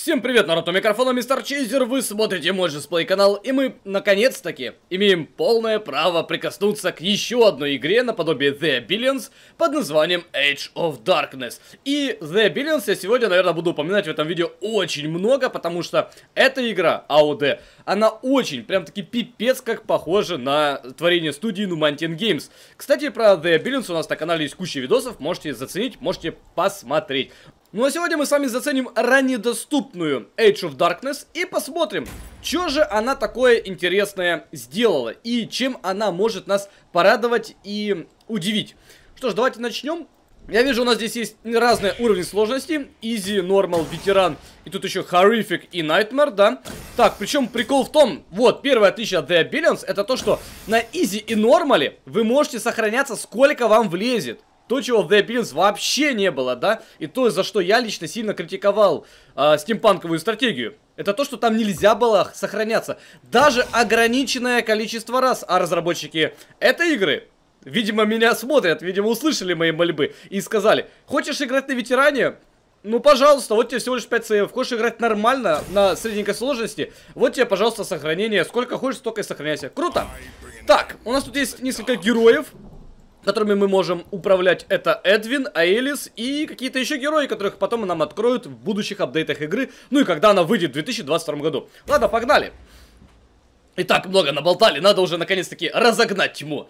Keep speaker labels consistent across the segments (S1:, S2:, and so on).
S1: Всем привет, народ, у микрофона Мистер Чейзер, вы смотрите мой дисплей канал, и мы, наконец-таки, имеем полное право прикоснуться к еще одной игре наподобие The Billions под названием Age of Darkness. И The Billions я сегодня, наверное, буду упоминать в этом видео очень много, потому что эта игра, AOD, она очень, прям-таки пипец как похожа на творение студии Numantian Games. Кстати, про The Billions у нас на канале есть куча видосов, можете заценить, можете посмотреть. Ну а сегодня мы с вами заценим раннедоступную Age of Darkness и посмотрим, что же она такое интересное сделала и чем она может нас порадовать и удивить. Что ж, давайте начнем. Я вижу, у нас здесь есть разные уровни сложности. Easy, Normal, Ветеран. И тут еще Horrific и Nightmare, да? Так, причем прикол в том, вот, первое отличие от The Abelians, это то, что на Easy и Нормале вы можете сохраняться сколько вам влезет. То, чего в The Appearance вообще не было, да? И то, за что я лично сильно критиковал э, стимпанковую стратегию. Это то, что там нельзя было сохраняться. Даже ограниченное количество раз. А разработчики этой игры, видимо, меня смотрят, видимо, услышали мои мольбы и сказали, хочешь играть на ветеране? Ну, пожалуйста, вот тебе всего лишь 5 сейвов. Хочешь играть нормально, на средненькой сложности? Вот тебе, пожалуйста, сохранение. Сколько хочешь, столько и сохраняйся. Круто! Так, у нас тут есть несколько героев которыми мы можем управлять, это Эдвин, Аэлис и какие-то еще герои, которых потом нам откроют в будущих апдейтах игры, ну и когда она выйдет в 2022 году. Ладно, погнали. И так много наболтали, надо уже наконец-таки разогнать тьму.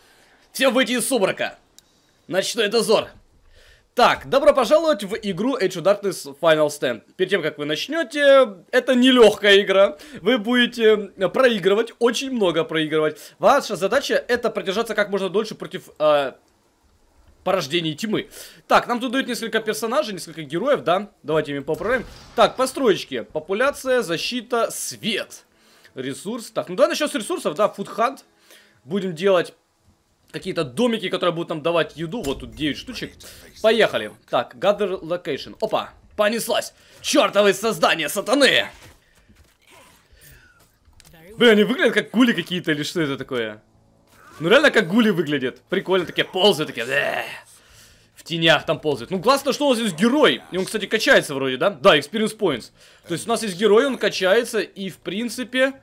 S1: Всем выйти из сумрака. Ночной дозор. Так, добро пожаловать в игру Age of Darkness Final Stand. Перед тем, как вы начнете, это нелегкая игра. Вы будете э, проигрывать, очень много проигрывать. Ваша задача это продержаться как можно дольше против э, порождений тьмы. Так, нам тут дают несколько персонажей, несколько героев, да? Давайте ими поправим. Так, построечки. Популяция, защита, свет. Ресурс. Так, ну давай начнем с ресурсов, да, food hunt. Будем делать какие-то домики, которые будут нам давать еду. Вот тут 9 штучек. Поехали. Так, gather location. Опа, понеслась. Чертовы создания сатаны! Блин, они выглядят как гули какие-то или что это такое? Ну реально как гули выглядят. Прикольно, такие ползают, такие... Бэ! В тенях там ползают. Ну классно, что у нас есть герой. И он, кстати, качается вроде, да? Да, experience points. То есть у нас есть герой, он качается и, в принципе...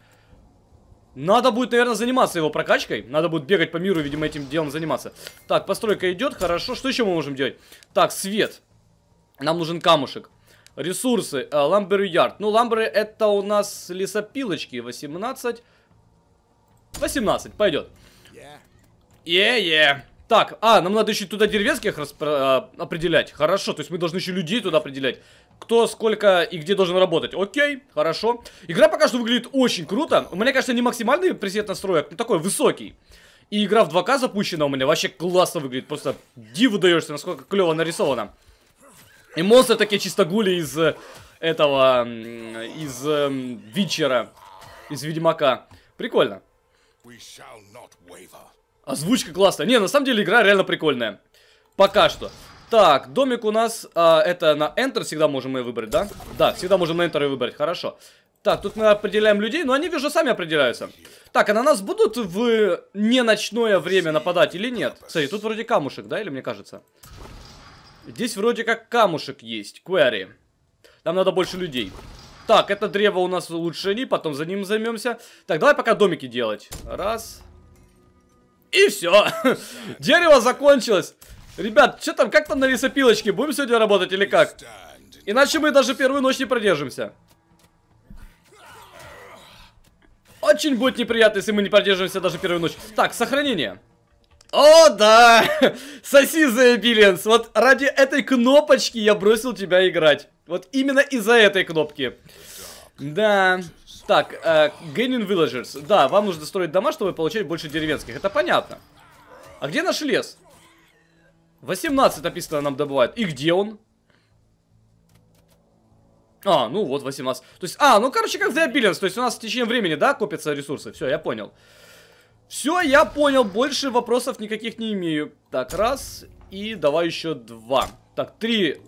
S1: Надо будет, наверное, заниматься его прокачкой. Надо будет бегать по миру, видимо, этим делом заниматься. Так, постройка идет, хорошо. Что еще мы можем делать? Так, свет. Нам нужен камушек. Ресурсы. Ламбер э, ярд. Ну, ламберы это у нас лесопилочки. 18. 18, пойдет. Е-е. Yeah. Yeah, yeah. Так, а, нам надо еще туда деревенских распро... Э, определять. Хорошо, то есть мы должны еще людей туда определять кто сколько и где должен работать. Окей, хорошо. Игра пока что выглядит очень круто. У меня, конечно, не максимальный пресет настроек, но такой высокий. И игра в 2К запущена у меня вообще классно выглядит. Просто диву даешься, насколько клево нарисовано. И монстры такие чисто гули из э, этого, из э, эм, Вичера, из Ведьмака. Прикольно. Озвучка классная. Не, на самом деле игра реально прикольная. Пока что. Так, домик у нас, а, это на Enter всегда можем мы выбрать, да? Да, всегда можем на Enter и выбрать, хорошо. Так, тут мы определяем людей, но они, вижу, сами определяются. Так, а на нас будут в не время нападать или нет? Смотри, тут вроде камушек, да, или мне кажется? Здесь вроде как камушек есть, query. Нам надо больше людей. Так, это древо у нас улучшили, потом за ним займемся. Так, давай пока домики делать. Раз. И все. Дерево закончилось. Ребят, что там, как там на лесопилочке? Будем сегодня работать или как? Иначе мы даже первую ночь не продержимся. Очень будет неприятно, если мы не продержимся даже первую ночь. Так, сохранение. О, да! Соси заебилинс. Вот ради этой кнопочки я бросил тебя играть. Вот именно из-за этой кнопки. Да. Так, э, Gaining Villagers. Да, вам нужно строить дома, чтобы получать больше деревенских. Это понятно. А где наш лес? 18 написано нам добывают. И где он? А, ну вот 18. То есть, а, ну короче, как The Billions. То есть у нас в течение времени, да, копятся ресурсы. Все, я понял. Все, я понял. Больше вопросов никаких не имею. Так, раз. И давай еще два. Так, три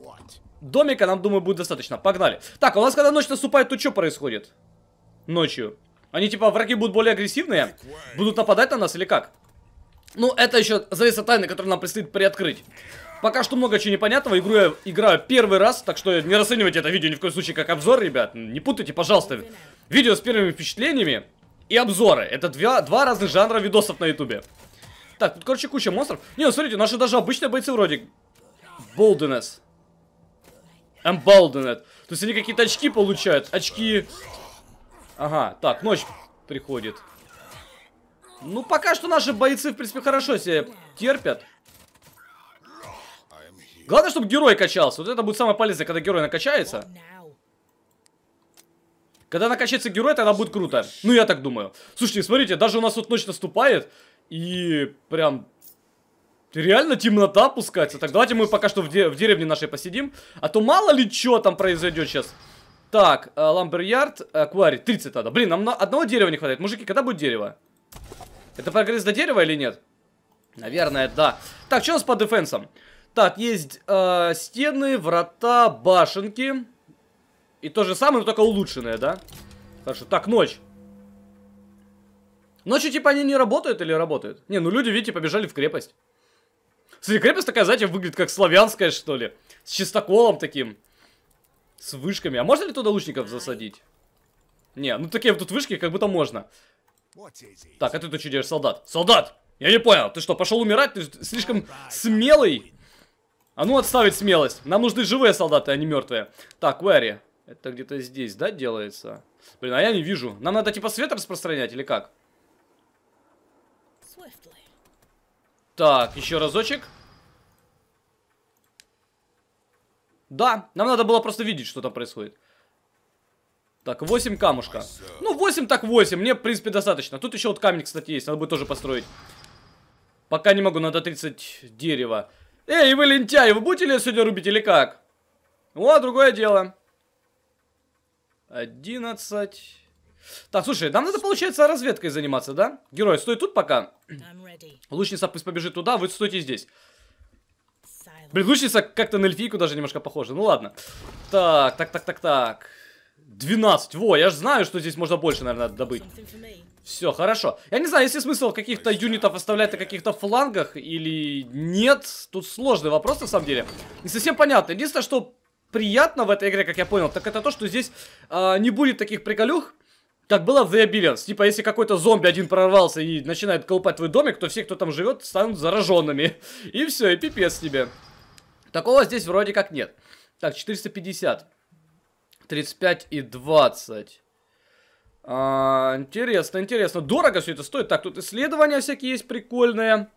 S1: домика нам, думаю, будет достаточно. Погнали. Так, а у нас когда ночь наступает, то что происходит? Ночью. Они типа враги будут более агрессивные? Будут нападать на нас или как? Ну, это еще завеса тайны, которую нам предстоит приоткрыть. Пока что много чего непонятного, игру я играю первый раз, так что не расценивайте это видео ни в коем случае как обзор, ребят. Не путайте, пожалуйста, видео с первыми впечатлениями и обзоры. Это два, два разных жанра видосов на ютубе. Так, тут, короче, куча монстров. Не, ну, смотрите, наши даже обычные бойцы вроде... Болденес. Эмболденет, То есть они какие-то очки получают. Очки... Ага, так, ночь приходит. Ну, пока что наши бойцы, в принципе, хорошо себе терпят. Главное, чтобы герой качался. Вот это будет самое полезное, когда герой накачается. Когда накачается герой, тогда будет круто. Ну, я так думаю. Слушайте, смотрите, даже у нас вот ночь наступает. И прям... Реально темнота опускается. Так, давайте мы пока что в, де в деревне нашей посидим. А то мало ли что там произойдет сейчас. Так, э, Ламберярд, э, Аквари, 30 надо. Блин, нам на одного дерева не хватает. Мужики, когда будет дерево? Это прогресс до дерева или нет? Наверное, да. Так, что у нас по дефенсам? Так, есть э, стены, врата, башенки. И то же самое, но только улучшенное, да? Хорошо. Так, ночь. Ночью, типа, они не работают или работают? Не, ну люди, видите, побежали в крепость. Кстати, крепость такая, знаете, выглядит как славянская, что ли. С чистоколом таким. С вышками. А можно ли туда лучников засадить? Не, ну такие вот тут вышки как будто можно. Так, а ты тут что делаешь, солдат? Солдат! Я не понял, ты что, пошел умирать? Ты слишком смелый? А ну отставить смелость. Нам нужны живые солдаты, а не мертвые. Так, Уэри. Это где-то здесь, да, делается? Блин, а я не вижу. Нам надо типа свет распространять или как? Так, еще разочек. Да, нам надо было просто видеть, что там происходит. Так, 8 камушка. Ну, 8 так 8, мне, в принципе, достаточно. Тут еще вот камень, кстати, есть, надо будет тоже построить. Пока не могу, надо 30 дерева. Эй, вы лентяй, вы будете ли сегодня рубить или как? О, другое дело. 11... Так, слушай, нам надо, получается, разведкой заниматься, да? Герой, стой тут пока. Лучница пусть побежит туда, вы стойте здесь. Блин, лучница как-то на эльфийку даже немножко похожа. Ну ладно. Так, так, так, так, так. 12. Во, я же знаю, что здесь можно больше, наверное, добыть. Все, хорошо. Я не знаю, есть ли смысл каких-то юнитов оставлять на каких-то флангах или нет. Тут сложный вопрос, на самом деле. Не совсем понятно. Единственное, что приятно в этой игре, как я понял, так это то, что здесь э, не будет таких приколюх, как было в The Abelians. Типа, если какой-то зомби один прорвался и начинает колпать твой домик, то все, кто там живет, станут зараженными. И все, и пипец тебе. Такого здесь вроде как нет. Так, 450. 35 и 20. А, интересно, интересно. Дорого все это стоит. Так, тут исследования всякие есть прикольные.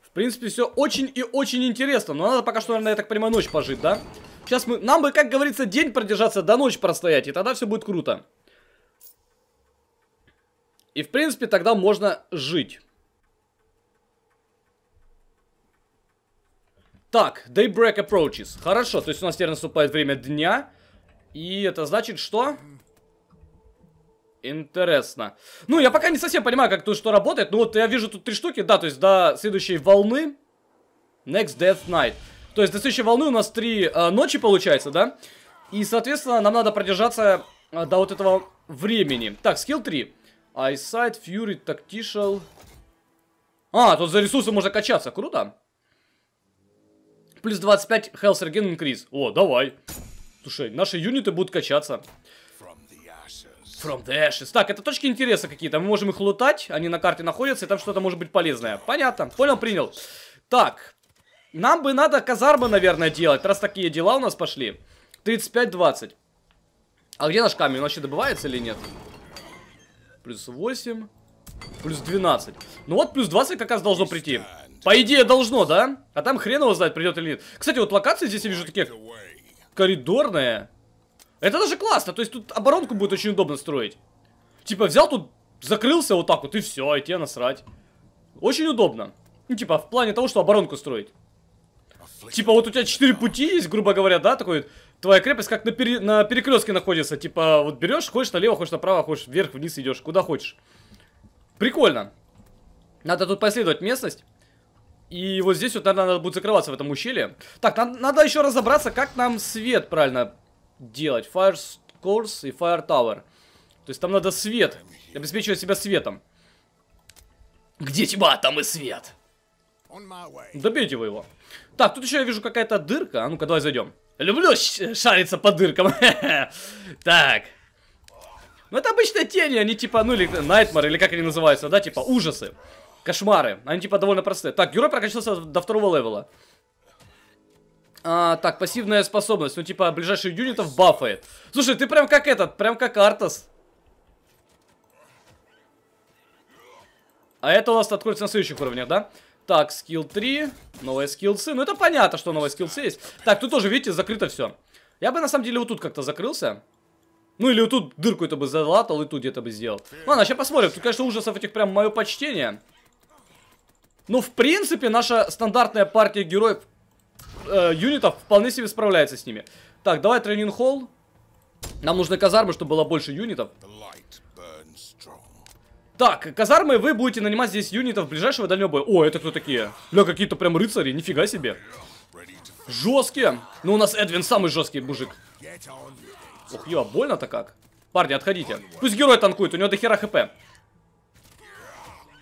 S1: В принципе, все очень и очень интересно. Но надо пока что, наверное, я так понимаю, ночь пожить, да? Сейчас мы... Нам бы, как говорится, день продержаться, до ночи простоять. И тогда все будет круто. И, в принципе, тогда можно жить. Так, Daybreak Approaches. Хорошо, то есть у нас теперь наступает время дня. И это значит что? Интересно. Ну, я пока не совсем понимаю, как тут что работает. Ну, вот я вижу тут три штуки. Да, то есть до следующей волны. Next Death Night. То есть до следующей волны у нас три э, ночи получается, да? И, соответственно, нам надо продержаться э, до вот этого времени. Так, скилл 3. Eyesight, Fury, Tactical. А, тут за ресурсы можно качаться. Круто. Плюс 25 Health Regen Increase. О, давай. Давай. Слушай, наши юниты будут качаться. From the Ashes. Так, это точки интереса какие-то. Мы можем их лутать, они на карте находятся, и там что-то может быть полезное. Понятно. Понял, принял. Так. Нам бы надо казармы, наверное, делать, раз такие дела у нас пошли. 35-20. А где наш камень? Он вообще добывается или нет? Плюс 8. Плюс 12. Ну вот, плюс 20 как раз должно прийти. По идее, должно, да? А там хрен его знает, придет или нет. Кстати, вот локации здесь я вижу такие коридорная. Это даже классно, то есть тут оборонку будет очень удобно строить. Типа взял тут, закрылся вот так вот и все, и тебе насрать. Очень удобно. Ну типа в плане того, что оборонку строить. Типа вот у тебя четыре пути есть, грубо говоря, да, такой твоя крепость как на, пере... на перекрестке находится. Типа вот берешь, хочешь налево, хочешь направо, хочешь вверх, вниз идешь, куда хочешь. Прикольно. Надо тут последовать местность. И вот здесь вот, наверное, надо будет закрываться в этом ущелье. Так, нам, надо еще разобраться, как нам свет правильно делать. Fire Course и Fire Tower. То есть там надо свет. Обеспечивать себя светом. Где тьма, там и свет. Добейте вы его. Так, тут еще я вижу какая-то дырка. А ну-ка, давай зайдем. Люблю шариться по дыркам. так. Ну это обычные тени, они типа, ну или Nightmare или как они называются, да, типа ужасы. Кошмары. Они типа довольно простые. Так, герой прокачался до второго левела. А, так, пассивная способность. Ну, типа, ближайших юнитов бафает. Слушай, ты прям как этот, прям как Артас. А это у нас откроется на следующих уровнях, да? Так, скилл 3, новые скиллсы. Ну, это понятно, что новые скиллсы есть. Так, тут тоже, видите, закрыто все. Я бы, на самом деле, вот тут как-то закрылся. Ну, или вот тут дырку это бы залатал и тут где-то бы сделал. Ладно, сейчас посмотрим. Тут, конечно, ужасов этих прям мое почтение. Ну, в принципе, наша стандартная партия героев, э, юнитов, вполне себе справляется с ними. Так, давай тренинг холл. Нам нужны казармы, чтобы было больше юнитов. Так, казармы вы будете нанимать здесь юнитов ближайшего дальнего боя. О, это кто такие? Бля, какие-то прям рыцари, нифига себе. Жесткие. Ну, у нас Эдвин самый жесткий мужик. Ух, ё, больно-то как. Парни, отходите. Пусть герой танкует, у него до хера хп.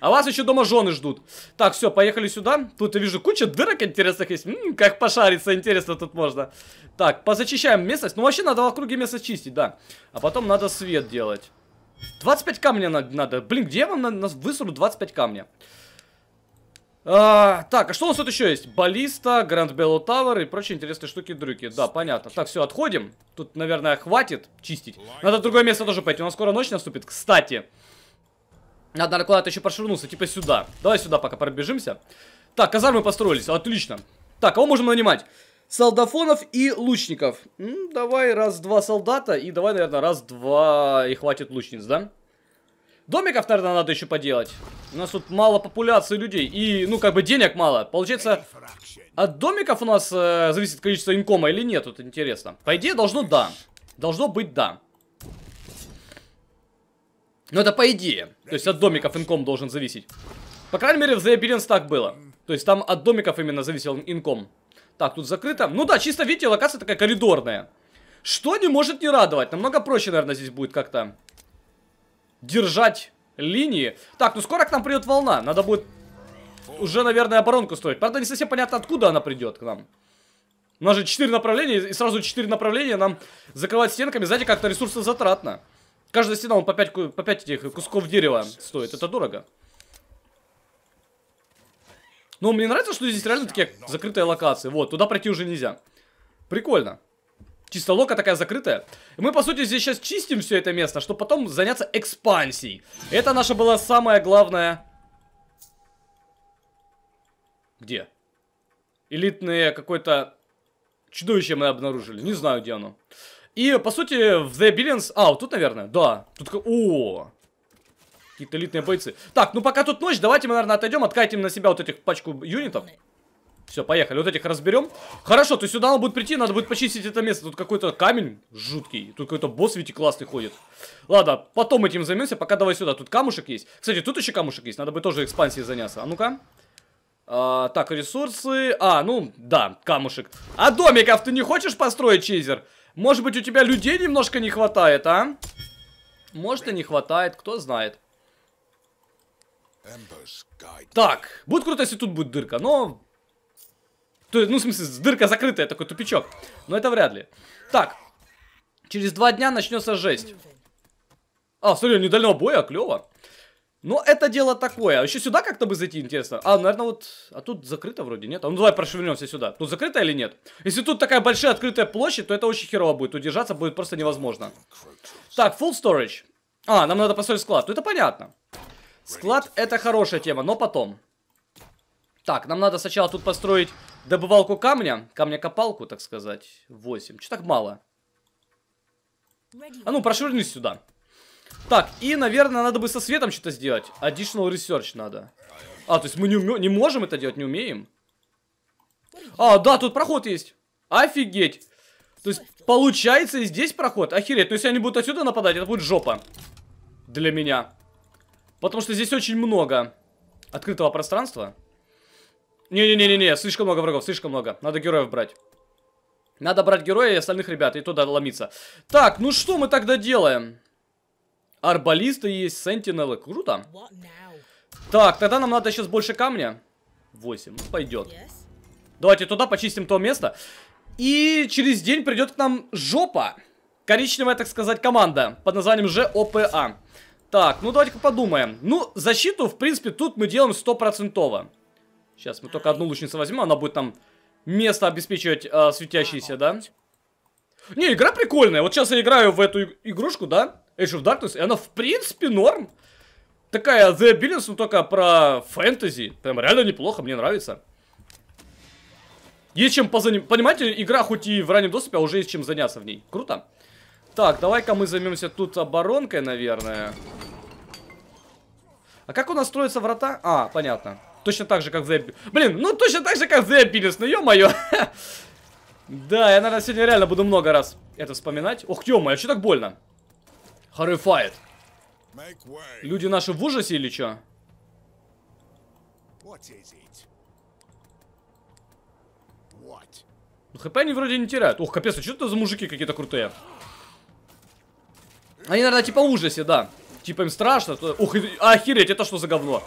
S1: А вас еще дома жены ждут. Так, все, поехали сюда. Тут я вижу куча дырок интересных есть. М -м, как пошариться интересно тут можно. Так, позачищаем местность. Ну, вообще надо в округе место чистить, да. А потом надо свет делать. 25 камня надо. Блин, где я вам на, на высору 25 камня? А, так, а что у нас тут еще есть? Баллиста, Гранд Белло Тауэр и прочие интересные штуки-дрюки. Да, понятно. Так, все, отходим. Тут, наверное, хватит чистить. Надо в другое место тоже пойти. У нас скоро ночь наступит. Кстати... Надо, надо куда-то еще прошвырнуться, типа сюда. Давай сюда пока пробежимся. Так, казармы построились, отлично. Так, кого можем нанимать? Солдафонов и лучников. М, давай раз-два солдата и давай, наверное, раз-два и хватит лучниц, да? Домиков, наверное, надо еще поделать. У нас тут мало популяции людей и, ну, как бы денег мало. Получается, от домиков у нас э, зависит количество инкома или нет, тут интересно. По идее, должно да. Должно быть да. Ну это по идее. То есть от домиков инком должен зависеть. По крайней мере в The Appearance так было. То есть там от домиков именно зависел инком. Так, тут закрыто. Ну да, чисто видите, локация такая коридорная. Что не может не радовать. Намного проще, наверное, здесь будет как-то держать линии. Так, ну скоро к нам придет волна. Надо будет уже, наверное, оборонку строить. Правда, не совсем понятно, откуда она придет к нам. У нас же 4 направления, и сразу 4 направления нам закрывать стенками, знаете, как-то ресурсозатратно. затратно. Каждая стена он по 5, по 5 этих кусков дерева стоит. Это дорого. Но ну, мне нравится, что здесь реально такие закрытые локации. Вот, туда пройти уже нельзя. Прикольно. Чисто лока такая закрытая. И мы, по сути, здесь сейчас чистим все это место, чтобы потом заняться экспансией. Это наша была самая главная... Где? Элитное какое-то чудовище мы обнаружили. Не знаю, где оно. И, по сути, в The Billions... А, вот тут, наверное, да. Тут... О, Какие-то элитные бойцы. Так, ну пока тут ночь, давайте мы, наверное, отойдем, откатим на себя вот этих пачку юнитов. Все, поехали, вот этих разберем. Хорошо, то есть сюда надо будет прийти, надо будет почистить это место. Тут какой-то камень жуткий, тут какой-то босс ведь классный ходит. Ладно, потом этим займемся, пока давай сюда. Тут камушек есть. Кстати, тут еще камушек есть, надо бы тоже экспансией заняться. А ну-ка. А, так, ресурсы. А, ну, да, камушек. А домиков ты не хочешь построить, Чизер? Может быть, у тебя людей немножко не хватает, а? Может и не хватает, кто знает. Так, будет круто, если тут будет дырка, но... То, ну, в смысле, дырка закрытая, такой тупичок. Но это вряд ли. Так, через два дня начнется жесть. А, смотри, не боя, клево. Но ну, это дело такое. А еще сюда как-то бы зайти интересно. А, наверное, вот... А тут закрыто вроде, нет? А ну давай прошвырнемся сюда. Тут закрыто или нет? Если тут такая большая открытая площадь, то это очень херово будет. Удержаться будет просто невозможно. Так, full storage. А, нам надо построить склад. Ну это понятно. Склад это хорошая тема, но потом. Так, нам надо сначала тут построить добывалку камня. Камня-копалку, так сказать. 8. Че так мало? А ну, прошвырнись сюда. Так, и, наверное, надо бы со светом что-то сделать. Additional research надо. А, то есть мы не, не можем это делать, не умеем? А, да, тут проход есть. Офигеть. То есть, получается и здесь проход? Охереть. Но если они будут отсюда нападать, это будет жопа. Для меня. Потому что здесь очень много открытого пространства. Не-не-не-не-не, слишком много врагов, слишком много. Надо героев брать. Надо брать героя и остальных ребят, и туда ломиться. Так, ну что мы тогда делаем? Арбалисты есть, сентинелы. Круто. Так, тогда нам надо сейчас больше камня. 8. Ну, пойдет. Давайте туда почистим то место. И через день придет к нам жопа. Коричневая, так сказать, команда. Под названием ЖОПА. Так, ну давайте-ка подумаем. Ну, защиту, в принципе, тут мы делаем стопроцентово. Сейчас мы только одну лучницу возьмем. Она будет там место обеспечивать э, светящиеся, да? Не, игра прикольная. Вот сейчас я играю в эту игрушку, да? Age of Darkness, и она в принципе норм. Такая The Billions, но ну, только про фэнтези. Прям реально неплохо, мне нравится. Есть чем позаним Понимаете, игра хоть и в раннем доступе, а уже есть чем заняться в ней. Круто. Так, давай-ка мы займемся тут оборонкой, наверное. А как у нас строятся врата? А, понятно. Точно так же, как The... Блин, ну точно так же, как The Billions, ну ё-моё. Да, я, наверное, сегодня реально буду много раз это вспоминать. Ох, ё-моё, а что так больно? Horrified. Люди наши в ужасе или что? Ну, хп они вроде не теряют. Ох, капец, а что это за мужики какие-то крутые? Они, наверное, типа в ужасе, да. Типа им страшно. То... Ух, охереть, это что за говно?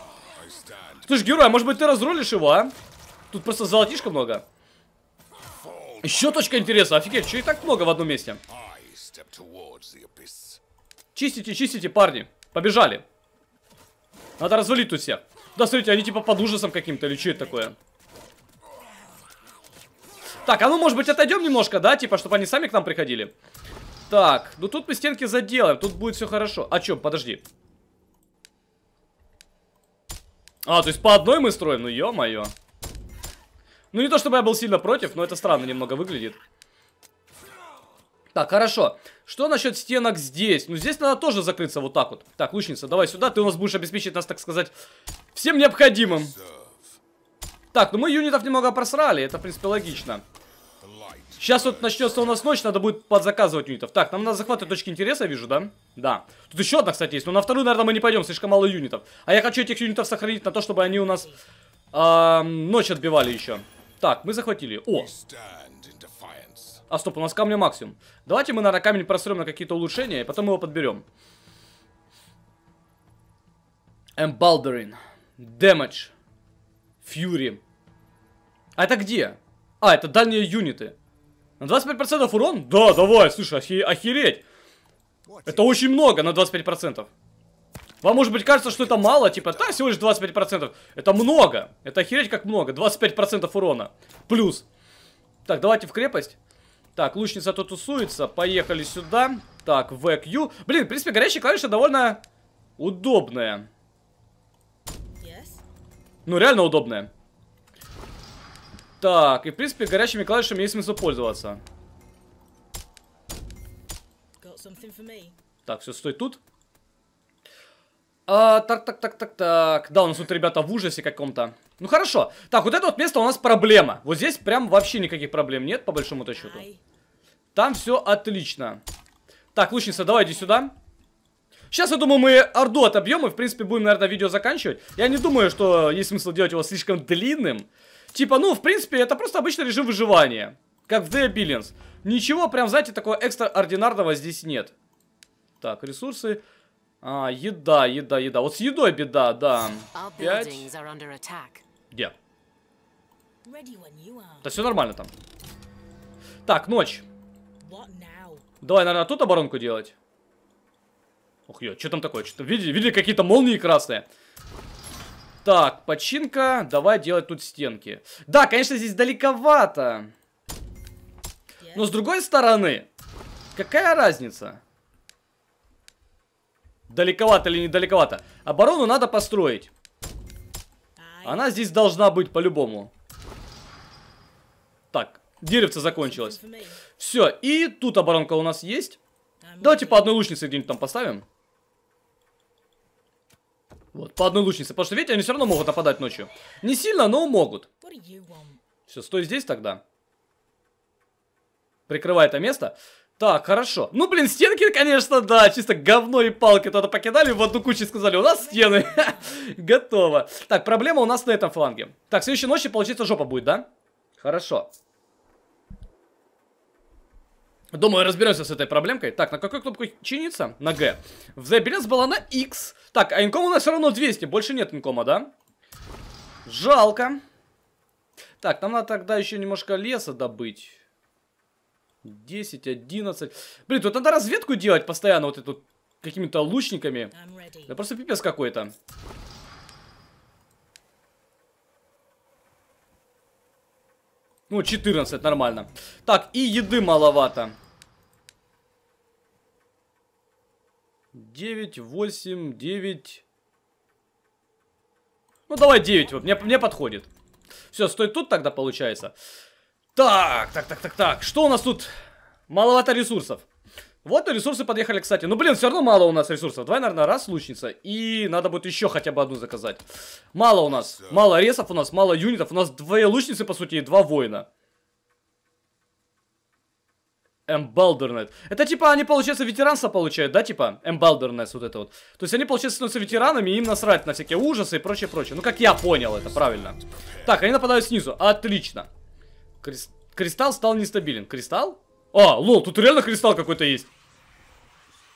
S1: Слышь, герой, а может быть ты разрулишь его, а? Тут просто золотишка много. Еще точка интереса. Офигеть, что и так много в одном месте? Чистите, чистите, парни. Побежали. Надо развалить тут всех. Да, смотрите, они типа под ужасом каким-то или что это такое. Так, а ну, может быть, отойдем немножко, да? Типа, чтобы они сами к нам приходили. Так, ну тут мы стенки заделаем. Тут будет все хорошо. А чем? Подожди. А, то есть по одной мы строим? Ну, ё-моё. Ну, не то чтобы я был сильно против, но это странно немного выглядит. Так, хорошо. Что насчет стенок здесь? Ну, здесь надо тоже закрыться вот так вот. Так, лучница, давай сюда. Ты у нас будешь обеспечить нас, так сказать, всем необходимым. Так, ну мы юнитов немного просрали. Это, в принципе, логично. Сейчас вот начнется у нас ночь, надо будет подзаказывать юнитов. Так, нам надо захватывать точки интереса, вижу, да? Да. Тут еще одна, кстати, есть. Но на вторую, наверное, мы не пойдем, слишком мало юнитов. А я хочу этих юнитов сохранить на то, чтобы они у нас э, ночь отбивали еще. Так, мы захватили. О! А, стоп, у нас камня максимум. Давайте мы, наверное, камень просрем на какие-то улучшения, и потом его подберем. Эмбалдерин. Дэмэдж. Фьюри. А это где? А, это дальние юниты. На 25% урон? Да, давай, слушай, охи охереть. Это очень много на 25%. Вам, может быть, кажется, что это мало, типа, да, всего лишь 25%. Это много. Это охереть как много. 25% урона. Плюс. Так, давайте в крепость. Так, лучница тут тусуется. Поехали сюда. Так, VQ. Блин, в принципе, горячая клавиша довольно удобная. Yes. Ну, реально удобная. Так, и в принципе, горячими клавишами есть смысл пользоваться. Так, все, стой тут. А, так, так, так, так, так. Да, у нас тут ребята в ужасе каком-то. Ну хорошо. Так, вот это вот место у нас проблема. Вот здесь прям вообще никаких проблем нет, по большому-то счету. Там все отлично. Так, лучница, давай иди сюда. Сейчас, я думаю, мы орду отобьем и, в принципе, будем, наверное, видео заканчивать. Я не думаю, что есть смысл делать его слишком длинным. Типа, ну, в принципе, это просто обычный режим выживания. Как в The Billions. Ничего, прям, знаете, такого экстраординарного здесь нет. Так, ресурсы. А, еда, еда, еда. Вот с едой беда, да. Пять. Где? Да все нормально там. Так, ночь. Давай, наверное, тут оборонку делать. Ух, ё, что там такое? Что видели, видели какие-то молнии красные? Так, починка. Давай делать тут стенки. Да, конечно, здесь далековато. Но с другой стороны, какая разница? Далековато или недалековато. Оборону надо построить. Она здесь должна быть по-любому. Так, деревце закончилось. Все, и тут оборонка у нас есть. А, Давайте по одной лучнице где-нибудь там поставим. Вот, по одной лучнице. Потому что, видите, они все равно могут нападать ночью. Не сильно, но могут. Все, стой здесь тогда. Прикрывай это место. Так, хорошо. Ну, блин, стенки, конечно, да, чисто говно и палки туда покидали, в одну кучу сказали, у нас стены. Готово. Так, проблема у нас на этом фланге. Так, следующей ночью, получается, жопа будет, да? Хорошо. Думаю, разберемся с этой проблемкой. Так, на какой кнопку чиниться? На Г. В The была на X. Так, а инкома у нас все равно 200. Больше нет инкома, да? Жалко. Так, нам надо тогда еще немножко леса добыть. 10, 11. Блин, тут надо разведку делать постоянно вот эту какими-то лучниками. Да просто пипец какой-то. Ну, 14, нормально. Так, и еды маловато. 9, 8, 9. Ну, давай 9, вот, мне, мне подходит. Все, стой тут тогда получается. Так, так, так, так, так. Что у нас тут? Маловато ресурсов. Вот и ресурсы подъехали, кстати. Ну, блин, все равно мало у нас ресурсов. Давай, наверное, раз лучница. И надо будет еще хотя бы одну заказать. Мало у нас. Мало ресов у нас, мало юнитов. У нас две лучницы, по сути, и два воина. Эмбалдернет. Это типа они, получается, ветеранство получают, да, типа? Эмбалдернет, вот это вот. То есть они, получается, становятся ветеранами, и им насрать на всякие ужасы и прочее-прочее. Ну, как я понял это, правильно. Так, они нападают снизу. Отлично. Крис... Кристалл стал нестабилен. Кристалл? А, лол, тут реально кристалл какой-то есть.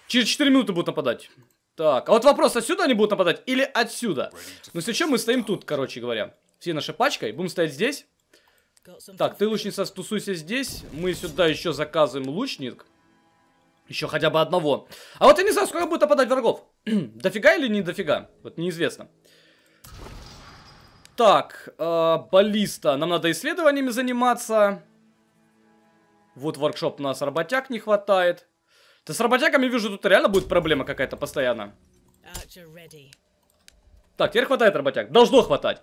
S1: Через 4 минуты будут нападать. Так, а вот вопрос, отсюда они будут нападать или отсюда? Ну, сейчас мы стоим тут, короче говоря. Все наши пачкой. Будем стоять здесь. Так, ты, лучница, стусуйся здесь. Мы сюда еще заказываем лучник. Еще хотя бы одного. А вот я не знаю, сколько будет нападать врагов. дофига или не дофига? Вот неизвестно. Так, э, баллиста. Нам надо исследованиями заниматься. Вот воркшоп у нас работяг не хватает. Да с работягами, вижу, тут реально будет проблема какая-то постоянно. Так, теперь хватает работяг. Должно хватать.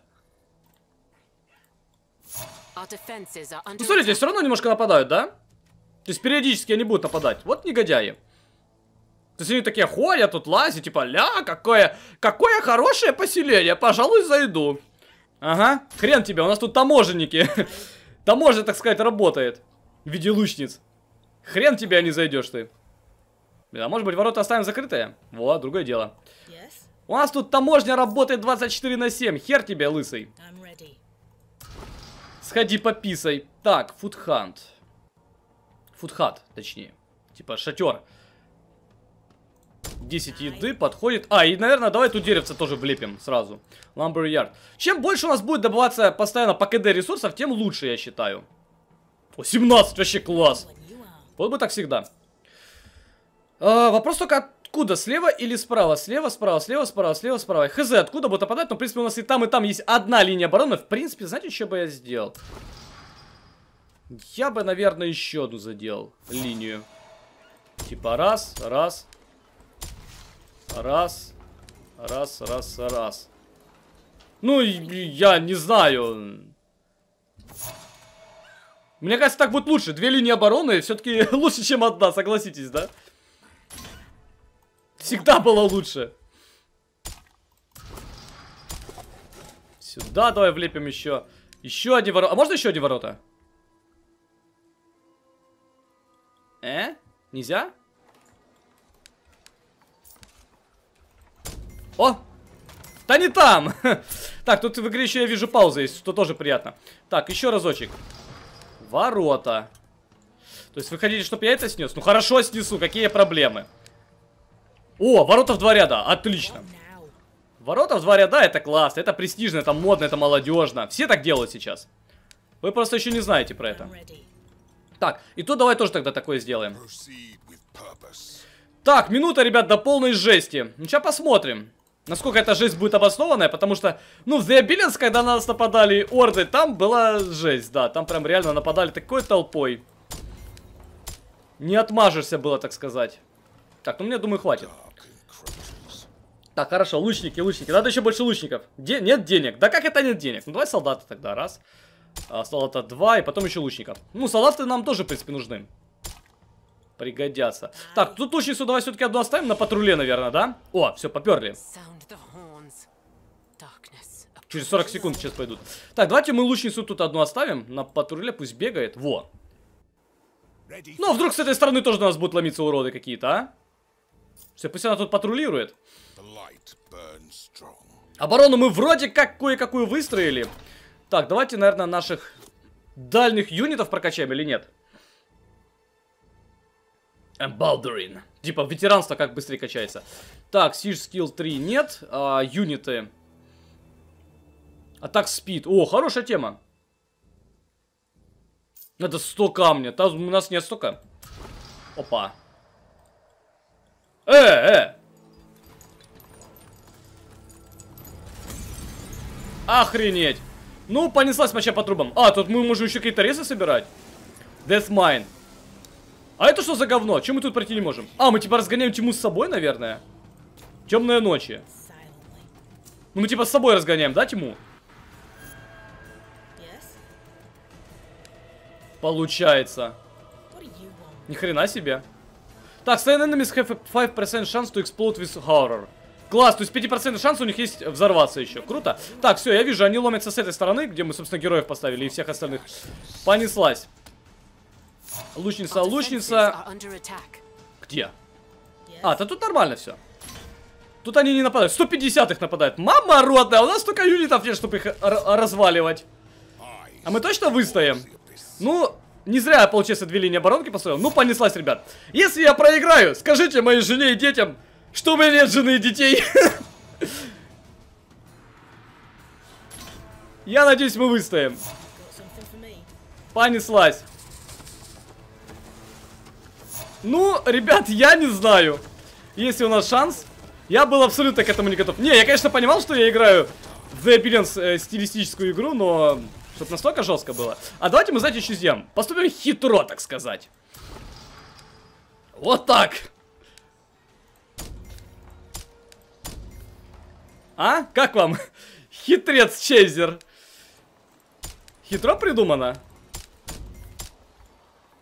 S1: Ну, смотрите, все равно немножко нападают, да? То есть периодически они будут нападать. Вот негодяи. То есть они такие ходят, тут лазят, типа, ля, какое, какое хорошее поселение, пожалуй, зайду. Ага, хрен тебе, у нас тут таможенники. Таможня, так сказать, работает. В виде лучниц. Хрен тебе, а не зайдешь ты. Блин, а может быть ворота оставим закрытые? Вот, другое дело. Yes. У нас тут таможня работает 24 на 7. Хер тебе, лысый. Сходи пописай. Так, фудхант. Фудхат, точнее. Типа шатер. 10 еды подходит. А, и, наверное, давай тут деревце тоже влепим сразу. Lumber Yard. Чем больше у нас будет добываться постоянно по КД ресурсов, тем лучше, я считаю. О, 17, вообще класс. Вот бы так всегда. А, вопрос только откуда? Слева или справа? Слева, справа, слева, справа, слева, справа. Хз, откуда будет нападать? Но, ну, в принципе, у нас и там, и там есть одна линия обороны. В принципе, знаете, что бы я сделал? Я бы, наверное, еще одну заделал линию. Типа раз, раз, Раз. Раз, раз, раз. Ну, я не знаю. Мне кажется, так будет лучше. Две линии обороны все-таки лучше, чем одна, согласитесь, да? Всегда было лучше. Сюда давай влепим еще. Еще один ворота. А можно еще один ворота? Э? Нельзя? О! Да не там! так, тут в игре еще я вижу пауза есть, что тоже приятно. Так, еще разочек. Ворота. То есть вы хотите, чтобы я это снес? Ну хорошо, снесу, какие проблемы. О, ворота в два ряда, отлично. Ворота в два ряда, это классно, это престижно, это модно, это молодежно. Все так делают сейчас. Вы просто еще не знаете про это. Так, и тут давай тоже тогда такое сделаем. Так, минута, ребят, до полной жести. Ну, сейчас посмотрим. Насколько эта жесть будет обоснованная, потому что, ну, в The Abilities, когда на нас нападали орды, там была жесть, да. Там прям реально нападали такой толпой. Не отмажешься было, так сказать. Так, ну мне, думаю, хватит. Так, хорошо, лучники, лучники. Надо еще больше лучников. Де нет денег. Да как это нет денег? Ну давай солдаты тогда, раз. А, солдата два, и потом еще лучников. Ну, солдаты нам тоже, в принципе, нужны пригодятся. Так, тут лучше сюда все-таки одну оставим на патруле, наверное, да? О, все, поперли. Через 40 секунд сейчас пойдут. Так, давайте мы лучницу тут одну оставим. На патруле пусть бегает. Во. Ну, а вдруг с этой стороны тоже на нас будут ломиться уроды какие-то, а? Все, пусть она тут патрулирует. Оборону мы вроде как кое-какую выстроили. Так, давайте, наверное, наших дальних юнитов прокачаем или нет? Балдурин. Типа, ветеранство как быстрее качается. Так, Siege скилл 3 нет. А, юниты. Атак спид. О, хорошая тема. Надо 100 камня. Там у нас нет столько. Опа. Э, э. Охренеть. Ну, понеслась моча по трубам. А, тут мы можем еще какие-то ресы собирать. Death Mine. А это что за говно? Чем мы тут пройти не можем? А, мы типа разгоняем тьму с собой, наверное? Темные ночи. Ну мы типа с собой разгоняем, да, тьму? Получается. Ни хрена себе. Так, с Enemies have a 5% шанс to explode with horror. Класс, то есть 5% шанс у них есть взорваться еще. Круто. Так, все, я вижу, они ломятся с этой стороны, где мы, собственно, героев поставили и всех остальных. Понеслась. Лучница, лучница. Где? А, да тут нормально все. Тут они не нападают. 150 их нападают. Мама родная, у нас столько юнитов нет, чтобы их разваливать. А мы точно выстоим? Ну, не зря я, получается, две линии оборонки построил. Ну, понеслась, ребят. Если я проиграю, скажите моей жене и детям, что у меня нет жены и детей. Я надеюсь, мы выстоим. Понеслась. Ну, ребят, я не знаю. Если у нас шанс, я был абсолютно к этому не готов. Не, я, конечно, понимал, что я играю в The Appearance э, стилистическую игру, но... Чтоб настолько жестко было. А давайте мы, знаете, еще съем. Поступим хитро, так сказать. Вот так. А? Как вам? Хитрец Чейзер. Хитро придумано?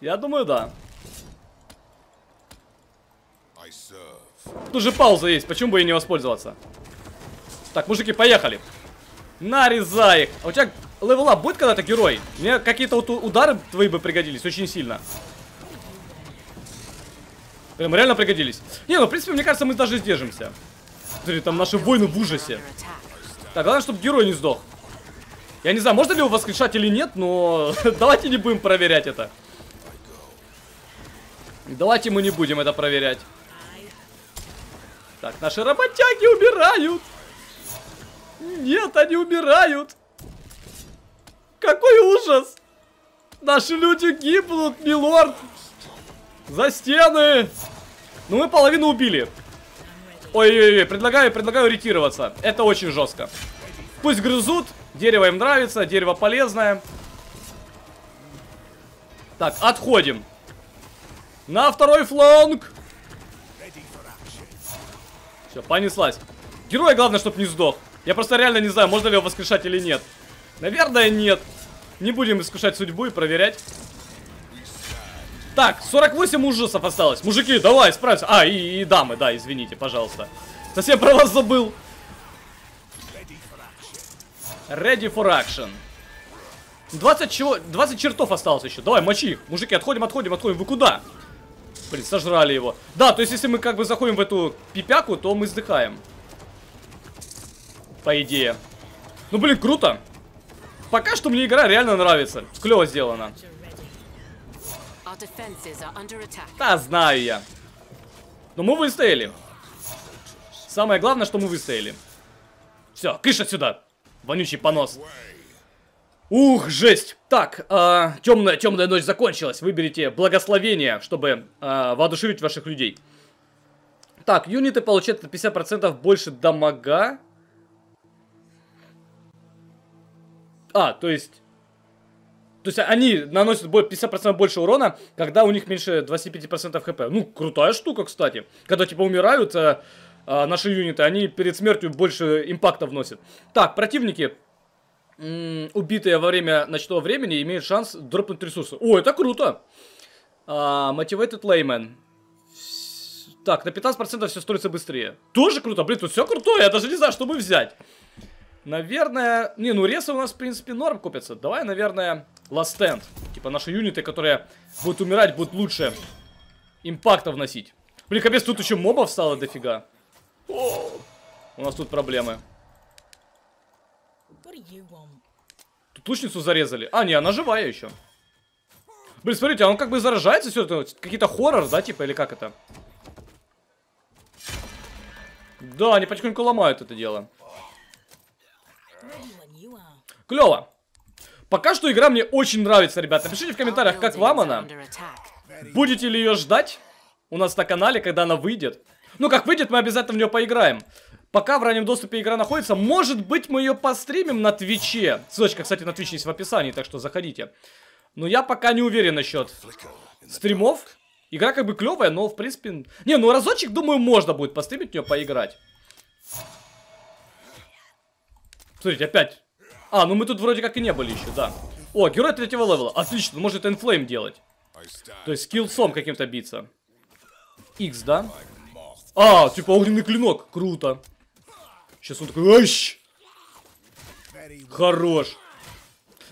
S1: Я думаю, да. Тут же пауза есть, почему бы ей не воспользоваться? Так, мужики, поехали. Нарезай их. А у тебя левела будет когда-то герой? Мне какие-то вот удары твои бы пригодились очень сильно. Прям реально пригодились. Не, ну, в принципе, мне кажется, мы даже сдержимся. Смотри, там наши воины в ужасе. Так, главное, чтобы герой не сдох. Я не знаю, можно ли его воскрешать или нет, но давайте не будем проверять это. Давайте мы не будем это проверять. Так, наши работяги умирают. Нет, они умирают. Какой ужас. Наши люди гибнут, милорд. За стены. Ну, мы половину убили. Ой-ой-ой, предлагаю, предлагаю ретироваться. Это очень жестко. Пусть грызут. Дерево им нравится, дерево полезное. Так, отходим. На второй фланг. Все, понеслась. Герой, главное, чтобы не сдох. Я просто реально не знаю, можно ли его воскрешать или нет. Наверное, нет. Не будем искушать судьбу и проверять. Так, 48 ужасов осталось. Мужики, давай, справимся. А, и, и дамы, да, извините, пожалуйста. Совсем про вас забыл. Ready for action. 20, чего, 20 чертов осталось еще. Давай, мочи их. Мужики, отходим, отходим, отходим. Вы куда? Блин, сожрали его. Да, то есть если мы как бы заходим в эту пипяку, то мы сдыхаем. По идее. Ну, блин, круто. Пока что мне игра реально нравится. Клево сделано. Да, знаю я. Но мы выстояли. Самое главное, что мы выстояли. Все, кыш отсюда. Вонючий понос. Ух, жесть! Так, э, а, темная, темная ночь закончилась. Выберите благословение, чтобы э, воодушевить ваших людей. Так, юниты получают на 50% больше дамага. А, то есть... То есть они наносят 50% больше урона, когда у них меньше 25% хп. Ну, крутая штука, кстати. Когда, типа, умирают э, э, наши юниты, они перед смертью больше импакта вносят. Так, противники убитые во время ночного времени имеют шанс дропнуть ресурсы. О, это круто! А, motivated Layman. Так, на 15% все строится быстрее. Тоже круто, блин, тут все крутое, я даже не знаю, что бы взять. Наверное... Не, ну ресы у нас, в принципе, норм купятся. Давай, наверное, Last Stand. Типа наши юниты, которые будут умирать, будут лучше импакта вносить. Блин, капец, тут еще мобов стало дофига. у нас тут проблемы. Тут лучницу зарезали. А, не, она живая еще. Блин, смотрите, он как бы заражается все это. Какие-то хоррор, да, типа, или как это? Да, они потихоньку ломают это дело. Клево. Пока что игра мне очень нравится, ребята. Пишите в комментариях, как вам она. Будете ли ее ждать у нас на канале, когда она выйдет? Ну, как выйдет, мы обязательно в нее поиграем. Пока в раннем доступе игра находится, может быть мы ее постримим на Твиче. Ссылочка, кстати, на Твич есть в описании, так что заходите. Но я пока не уверен насчет стримов. Игра как бы клевая, но в принципе... Не, ну разочек, думаю, можно будет постримить в нее, поиграть. Смотрите, опять. А, ну мы тут вроде как и не были еще, да. О, герой третьего левела. Отлично, может инфлейм делать. То есть скиллсом каким-то биться. X, да? А, типа огненный клинок. Круто. Сейчас он такой, ащ! Хорош.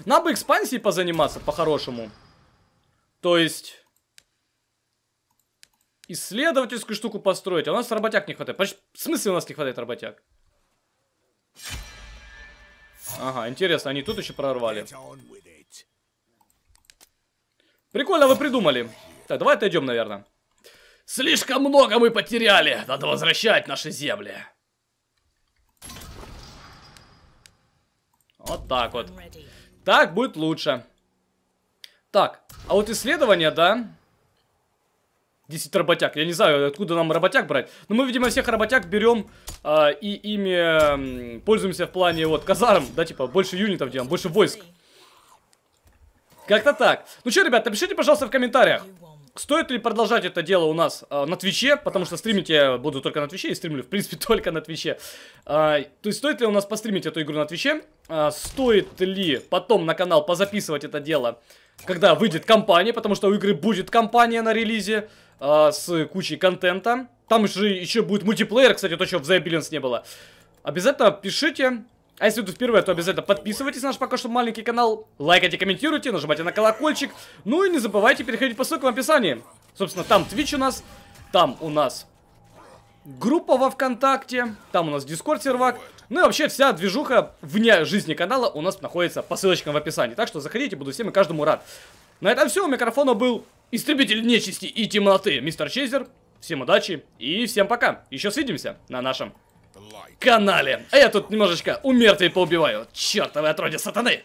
S1: Надо бы экспансией позаниматься, по-хорошему. То есть... Исследовательскую штуку построить. А у нас работяг не хватает. Почти... В смысле у нас не хватает работяг? Ага, интересно, они тут еще прорвали. Прикольно вы придумали. Так, давай отойдем, наверное. Слишком много мы потеряли. Надо возвращать наши земли. Вот так вот. Так будет лучше. Так, а вот исследование, да? 10 работяг. Я не знаю, откуда нам работяг брать. Но мы, видимо, всех работяг берем э, и ими э, пользуемся в плане вот казарм, да, типа, больше юнитов делаем, больше войск. Как-то так. Ну что, ребят, напишите, пожалуйста, в комментариях. Стоит ли продолжать это дело у нас э, на Твиче, потому что стримить я буду только на Твиче и стримлю, в принципе, только на Твиче. Э, то есть стоит ли у нас постримить эту игру на Твиче? Э, стоит ли потом на канал позаписывать это дело, когда выйдет компания, потому что у игры будет компания на релизе э, с кучей контента. Там же еще будет мультиплеер, кстати, то, чего в The Billions не было. Обязательно пишите, а если вы впервые, то обязательно подписывайтесь на наш пока что маленький канал, лайкайте, комментируйте, нажимайте на колокольчик, ну и не забывайте переходить по ссылкам в описании. Собственно, там Twitch у нас, там у нас группа во ВКонтакте, там у нас Дискорд сервак. Ну и вообще вся движуха вне жизни канала у нас находится по ссылочкам в описании. Так что заходите, буду всем и каждому рад. На этом все, у микрофона был Истребитель нечисти и темноты, мистер Чейзер. Всем удачи и всем пока. Еще свидимся на нашем канале. А я тут немножечко у поубиваю. Чертовы отродье сатаны!